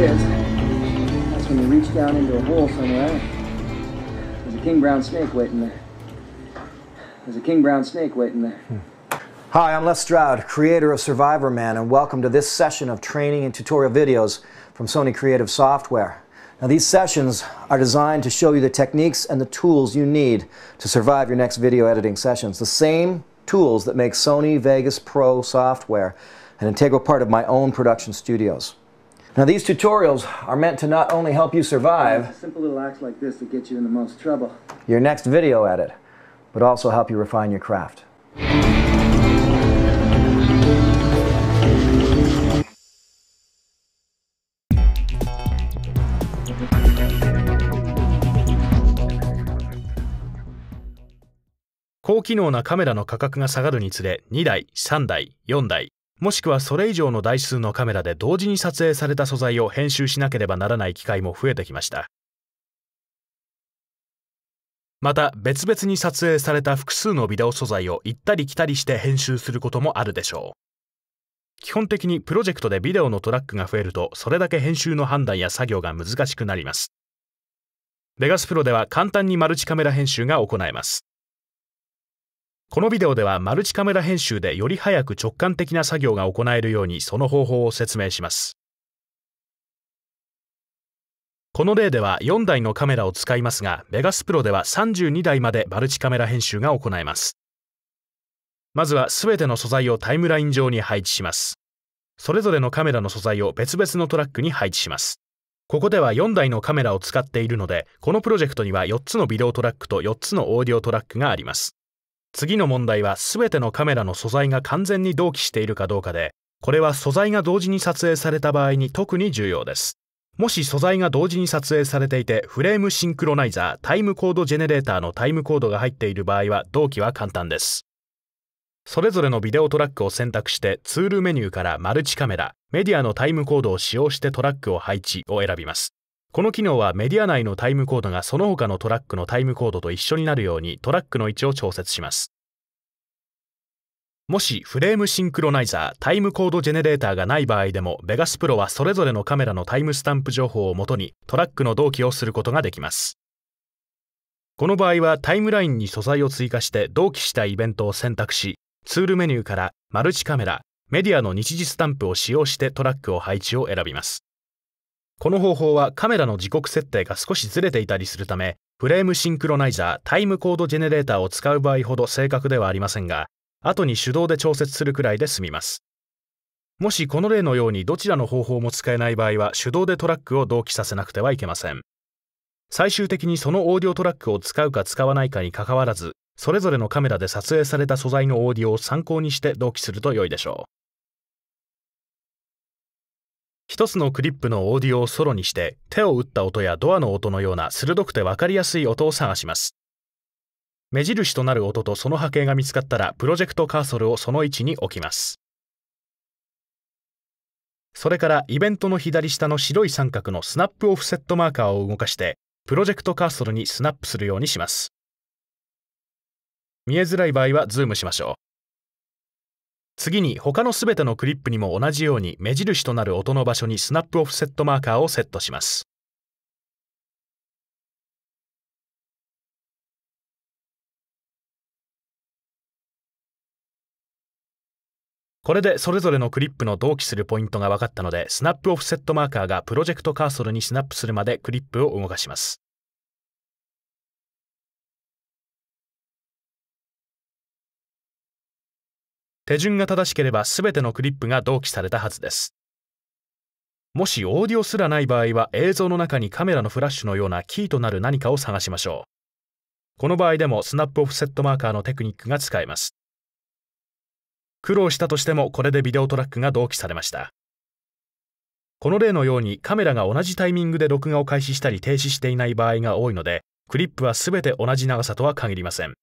that's when you reach down into a hole somewhere. There's a king brown snake waiting there. There's a king brown snake waiting there. Hmm. Hi, I'm Les Stroud, creator of Survivor Man, and welcome to this session of training and tutorial videos from Sony Creative Software. Now, these sessions are designed to show you the techniques and the tools you need to survive your next video editing sessions. The same tools that make Sony Vegas Pro software an integral part of my own production studios. Now these tutorials are meant to not only help you survive simple little acts like this that get you in the most trouble your next video edit but also help you refine your craft. 2台3台4台もしくはそれ以上の台数のカメラで同時に撮影された素材を編集しなければならない機会も増えてきましたまた別々に撮影された複数のビデオ素材を行ったり来たりして編集することもあるでしょう基本的にプロジェクトでビデオのトラックが増えるとそれだけ編集の判断や作業が難しくなりますレガスプロでは簡単にマルチカメラ編集が行えますこのビデオではマルチカメラ編集でより早く直感的な作業が行えるようにその方法を説明します。この例では4台のカメラを使いますが、メガスプロでは32台までマルチカメラ編集が行えます。まずは全ての素材をタイムライン上に配置します。それぞれのカメラの素材を別々のトラックに配置します。ここでは4台のカメラを使っているので、このプロジェクトには4つのビデオトラックと4つのオーディオトラックがあります。次の問題は全てのカメラの素材が完全に同期しているかどうかでこれは素材が同時に撮影された場合に特に重要ですもし素材が同時に撮影されていてフレームシンクロナイザータイムコードジェネレーターのタイムコードが入っている場合は同期は簡単ですそれぞれのビデオトラックを選択してツールメニューからマルチカメラメディアのタイムコードを使用してトラックを配置を選びますこの機能はメディア内のタイムコードがその他のトラックのタイムコードと一緒になるようにトラックの位置を調節します。もしフレームシンクロナイザー、タイムコードジェネレーターがない場合でも Vegas Pro はそれぞれのカメラのタイムスタンプ情報をもとにトラックの同期をすることができます。この場合はタイムラインに素材を追加して同期したイベントを選択しツールメニューからマルチカメラ、メディアの日時スタンプを使用してトラックを配置を選びます。この方法はカメラの時刻設定が少しずれていたりするため、フレームシンクロナイザー、タイムコードジェネレーターを使う場合ほど正確ではありませんが、後に手動で調節するくらいで済みます。もしこの例のようにどちらの方法も使えない場合は手動でトラックを同期させなくてはいけません。最終的にそのオーディオトラックを使うか使わないかにかかわらず、それぞれのカメラで撮影された素材のオーディオを参考にして同期すると良いでしょう。一つのクリップのオーディオをソロにして手を打った音やドアの音のような鋭くて分かりやすい音を探します目印となる音とその波形が見つかったらプロジェクトカーソルをその位置に置きますそれからイベントの左下の白い三角のスナップオフセットマーカーを動かしてプロジェクトカーソルにスナップするようにします見えづらい場合はズームしましょう次に他の全てのクリップにも同じように目印となる音の場所にスナップオフセットマーカーをセットします。これでそれぞれのクリップの同期するポイントが分かったので、スナップオフセットマーカーがプロジェクトカーソルにスナップするまでクリップを動かします。手順が正しければ全てのクリップが同期されたはずですもしオーディオすらない場合は映像の中にカメラのフラッシュのようなキーとなる何かを探しましょうこの場合でもスナップオフセットマーカーのテクニックが使えます苦労したとしてもこれでビデオトラックが同期されましたこの例のようにカメラが同じタイミングで録画を開始したり停止していない場合が多いのでクリップは全て同じ長さとは限りません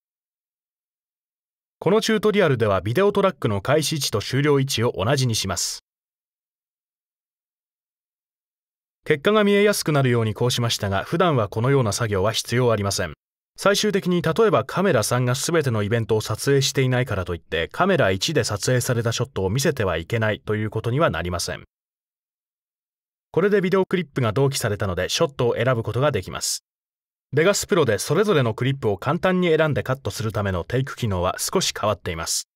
このチュートリアルではビデオトラックの開始位置と終了位置を同じにします。結果が見えやすくなるようにこうしましたが、普段はこのような作業は必要ありません。最終的に例えばカメラ3が全てのイベントを撮影していないからといって、カメラ1で撮影されたショットを見せてはいけないということにはなりません。これでビデオクリップが同期されたので、ショットを選ぶことができます。Vegas Pro でそれぞれのクリップを簡単に選んでカットするためのテイク機能は少し変わっています。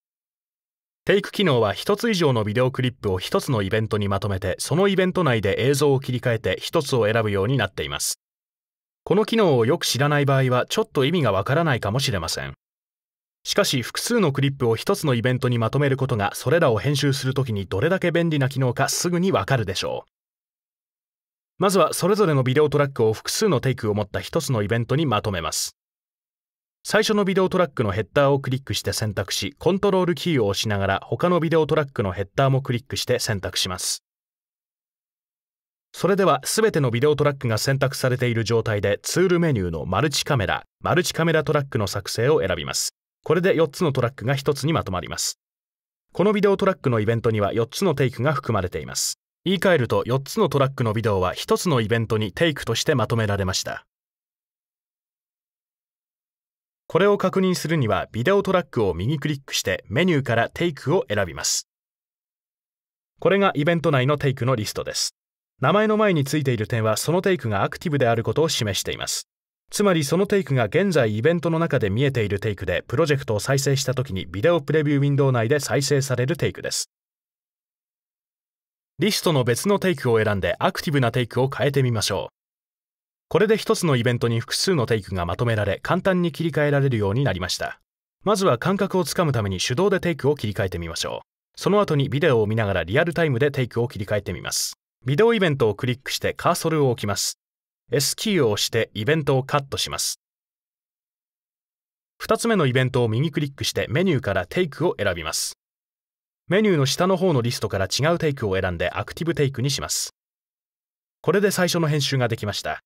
テイク機能は1つ以上のビデオクリップを1つのイベントにまとめて、そのイベント内で映像を切り替えて1つを選ぶようになっています。この機能をよく知らない場合はちょっと意味がわからないかもしれません。しかし複数のクリップを1つのイベントにまとめることがそれらを編集するときにどれだけ便利な機能かすぐにわかるでしょう。まずはそれぞれのビデオトラックを複数のテイクを持った1つのイベントにまとめます最初のビデオトラックのヘッダーをクリックして選択しコントロールキーを押しながら他のビデオトラックのヘッダーもクリックして選択しますそれでは全てのビデオトラックが選択されている状態でツールメニューのマルチカメラマルチカメラトラックの作成を選びますこれで4つのトラックが1つにまとまりますこのビデオトラックのイベントには4つのテイクが含まれています言い換えると4つのトラックのビデオは1つのイベントにテイクとしてまとめられましたこれを確認するにはビデオトラックを右クリックしてメニューからテイクを選びますこれがイベント内のテイクのリストです名前の前についている点はそのテイクがアクティブであることを示していますつまりそのテイクが現在イベントの中で見えているテイクでプロジェクトを再生した時にビデオプレビューウィンドウ内で再生されるテイクですリストの別のテイクを選んでアクティブなテイクを変えてみましょう。これで一つのイベントに複数のテイクがまとめられ簡単に切り替えられるようになりました。まずは感覚をつかむために手動でテイクを切り替えてみましょう。その後にビデオを見ながらリアルタイムでテイクを切り替えてみます。ビデオイベントをクリックしてカーソルを置きます。S キーを押してイベントをカットします。2つ目のイベントを右クリックしてメニューからテイクを選びます。メニューの下の方のリストから違うテイクを選んでアクティブテイクにします。これで最初の編集ができました。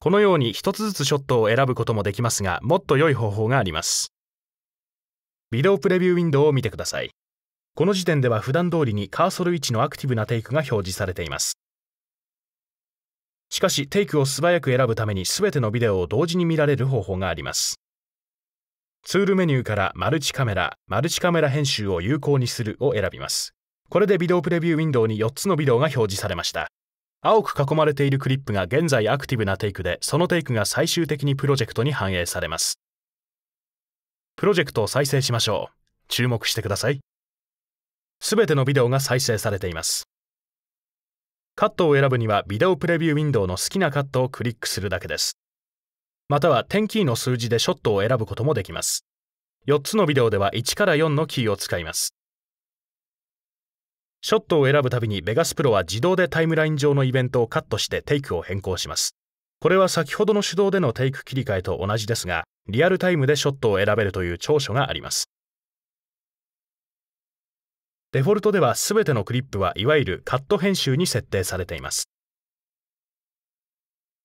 このように一つずつショットを選ぶこともできますが、もっと良い方法があります。ビデオプレビューウィンドウを見てください。この時点では普段通りにカーソル位置のアクティブなテイクが表示されています。しかし、テイクを素早く選ぶために全てのビデオを同時に見られる方法があります。ツールメニューからマルチカメラ、マルチカメラ編集を有効にするを選びます。これでビデオプレビューウィンドウに4つのビデオが表示されました。青く囲まれているクリップが現在アクティブなテイクで、そのテイクが最終的にプロジェクトに反映されます。プロジェクトを再生しましょう。注目してください。すべてのビデオが再生されています。カットを選ぶにはビデオプレビューウィンドウの好きなカットをクリックするだけです。または点キーの数字でショットを選ぶこともできます。4つのビデオでは1から4のキーを使います。ショットを選ぶたびに Vegas Pro は自動でタイムライン上のイベントをカットしてテイクを変更します。これは先ほどの手動でのテイク切り替えと同じですが、リアルタイムでショットを選べるという長所があります。デフォルトでは全てのクリップはいわゆるカット編集に設定されています。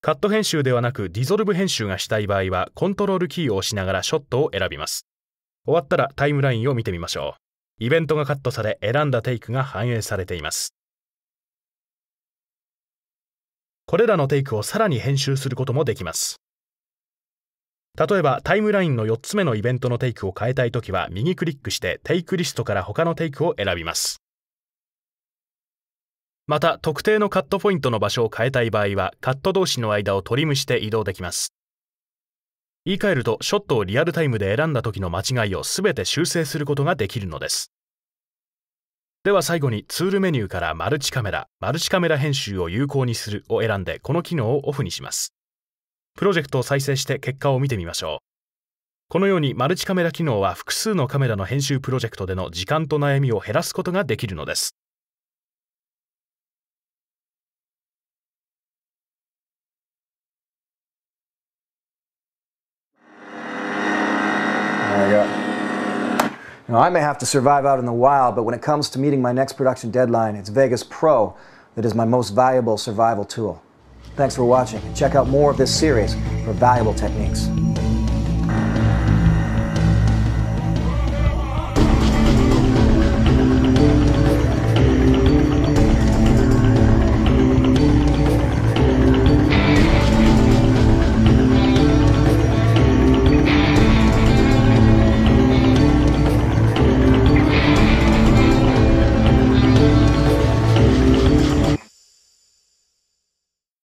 カット編集ではなくディゾルブ編集がしたい場合はコントロールキーを押しながらショットを選びます終わったらタイムラインを見てみましょうイベントがカットされ選んだテイクが反映されていますこれらのテイクをさらに編集することもできます例えばタイムラインの4つ目のイベントのテイクを変えたいときは右クリックしてテイクリストから他のテイクを選びますまた特定のカットポイントの場所を変えたい場合はカット同士の間をトリムして移動できます言い換えるとショットをリアルタイムで選んだ時の間違いを全て修正することができるのですでは最後にツールメニューからマルチカメラマルチカメラ編集を有効にするを選んでこの機能をオフにしますプロジェクトを再生して結果を見てみましょうこのようにマルチカメラ機能は複数のカメラの編集プロジェクトでの時間と悩みを減らすことができるのです Now, I may have to survive out in the wild, but when it comes to meeting my next production deadline, it's Vegas Pro that is my most valuable survival tool. Thanks for watching, check out more of this series for valuable techniques.